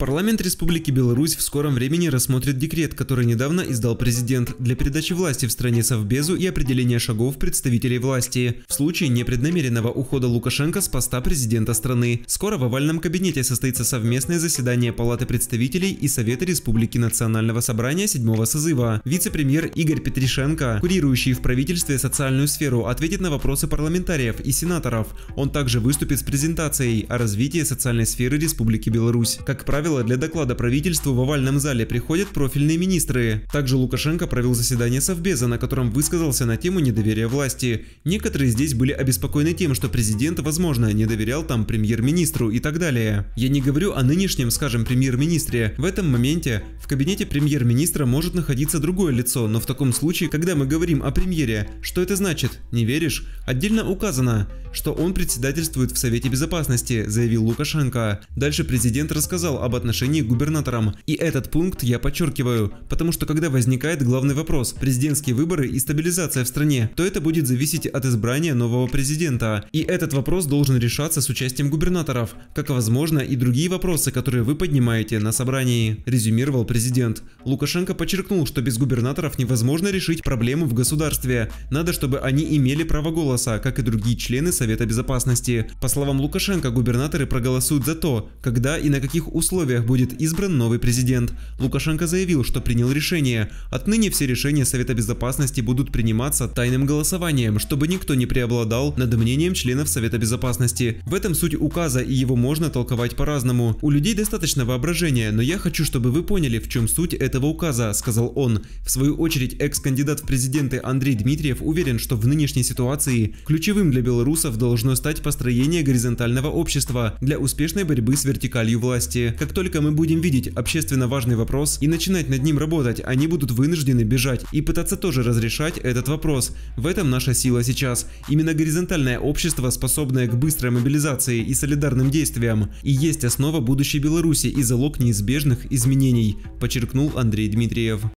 Парламент Республики Беларусь в скором времени рассмотрит декрет, который недавно издал президент для передачи власти в стране Совбезу и определения шагов представителей власти в случае непреднамеренного ухода Лукашенко с поста президента страны. Скоро в овальном кабинете состоится совместное заседание Палаты представителей и Совета Республики Национального собрания 7 созыва. Вице-премьер Игорь Петришенко, курирующий в правительстве социальную сферу, ответит на вопросы парламентариев и сенаторов. Он также выступит с презентацией о развитии социальной сферы Республики Беларусь. Как правило, правило, для доклада правительству в овальном зале приходят профильные министры. Также Лукашенко провел заседание Совбеза, на котором высказался на тему недоверия власти. Некоторые здесь были обеспокоены тем, что президент, возможно, не доверял там премьер-министру и так далее. Я не говорю о нынешнем, скажем, премьер-министре. В этом моменте в кабинете премьер-министра может находиться другое лицо, но в таком случае, когда мы говорим о премьере, что это значит? Не веришь? Отдельно указано, что он председательствует в Совете Безопасности, заявил Лукашенко. Дальше президент рассказал об отношении к губернаторам. И этот пункт я подчеркиваю, потому что когда возникает главный вопрос – президентские выборы и стабилизация в стране, то это будет зависеть от избрания нового президента. И этот вопрос должен решаться с участием губернаторов, как возможно и другие вопросы, которые вы поднимаете на собрании, резюмировал президент. Лукашенко подчеркнул, что без губернаторов невозможно решить проблему в государстве. Надо, чтобы они имели право голоса, как и другие члены Совета Безопасности. По словам Лукашенко, губернаторы проголосуют за то, когда и на каких условиях условиях будет избран новый президент. Лукашенко заявил, что принял решение. Отныне все решения Совета Безопасности будут приниматься тайным голосованием, чтобы никто не преобладал над мнением членов Совета Безопасности. В этом суть указа, и его можно толковать по-разному. У людей достаточно воображения, но я хочу, чтобы вы поняли, в чем суть этого указа, сказал он. В свою очередь, экс-кандидат в президенты Андрей Дмитриев уверен, что в нынешней ситуации ключевым для белорусов должно стать построение горизонтального общества для успешной борьбы с вертикалью власти. Как только только мы будем видеть общественно важный вопрос и начинать над ним работать, они будут вынуждены бежать и пытаться тоже разрешать этот вопрос. В этом наша сила сейчас. Именно горизонтальное общество, способное к быстрой мобилизации и солидарным действиям, и есть основа будущей Беларуси и залог неизбежных изменений, подчеркнул Андрей Дмитриев.